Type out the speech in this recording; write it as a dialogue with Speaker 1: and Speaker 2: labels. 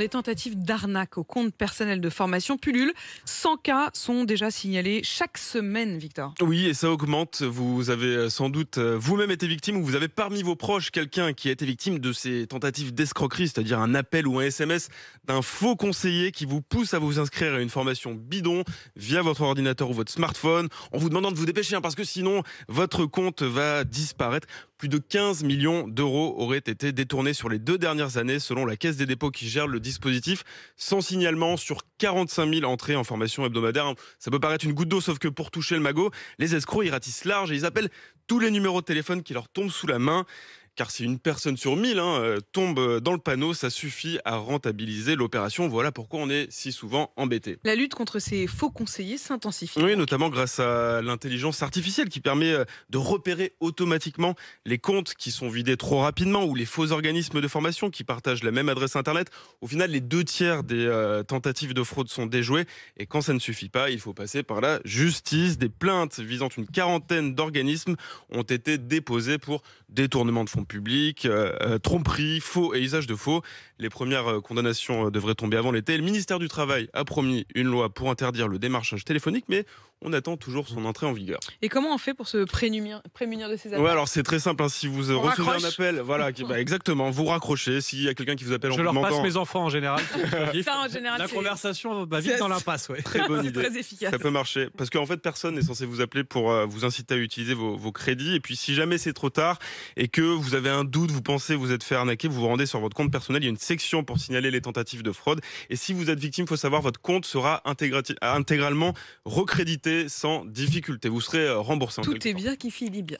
Speaker 1: Les tentatives d'arnaque au compte personnel de formation pullulent. 100 cas sont déjà signalés chaque semaine, Victor. Oui, et ça augmente. Vous avez euh, sans doute euh, vous-même été victime ou vous avez parmi vos proches quelqu'un qui a été victime de ces tentatives d'escroquerie, c'est-à-dire un appel ou un SMS d'un faux conseiller qui vous pousse à vous inscrire à une formation bidon via votre ordinateur ou votre smartphone en vous demandant de vous dépêcher hein, parce que sinon votre compte va disparaître. Plus de 15 millions d'euros auraient été détournés sur les deux dernières années selon la Caisse des dépôts qui gère le dispositif. Sans signalement sur 45 000 entrées en formation hebdomadaire. Ça peut paraître une goutte d'eau, sauf que pour toucher le magot, les escrocs, ils ratissent large et ils appellent tous les numéros de téléphone qui leur tombent sous la main car si une personne sur mille hein, euh, tombe euh, dans le panneau, ça suffit à rentabiliser l'opération. Voilà pourquoi on est si souvent embêté. La lutte contre ces faux conseillers s'intensifie. Oui, notamment grâce à l'intelligence artificielle qui permet euh, de repérer automatiquement les comptes qui sont vidés trop rapidement ou les faux organismes de formation qui partagent la même adresse Internet. Au final, les deux tiers des tentatives de fraude sont déjouées et quand ça ne suffit pas, il faut passer par la justice. Des plaintes visant une quarantaine d'organismes ont été déposées pour détournement de fonds public euh, euh, tromperie, faux et usage de faux. Les premières euh, condamnations devraient tomber avant l'été. Le ministère du Travail a promis une loi pour interdire le démarchage téléphonique, mais on attend toujours son entrée en vigueur. Et comment on fait pour se prémunir, prémunir de ces appels alors c'est très simple. Hein. si vous recevez un appel, voilà, bah, exactement, vous raccrochez. S'il y a quelqu'un qui vous appelle, en je leur passe mes enfants en général. en général la conversation va vite dans l'impasse. Très bonne idée. Très efficace. Ça peut marcher parce qu'en fait, personne n'est censé vous appeler pour vous inciter à utiliser vos, vos crédits. Et puis, si jamais c'est trop tard et que vous avez un doute, vous pensez vous êtes fait arnaquer, vous vous rendez sur votre compte personnel, il y a une section pour signaler les tentatives de fraude. Et si vous êtes victime, il faut savoir, votre compte sera intégralement recrédité sans difficulté. Vous serez euh, remboursé. Tout est bien qui finit bien.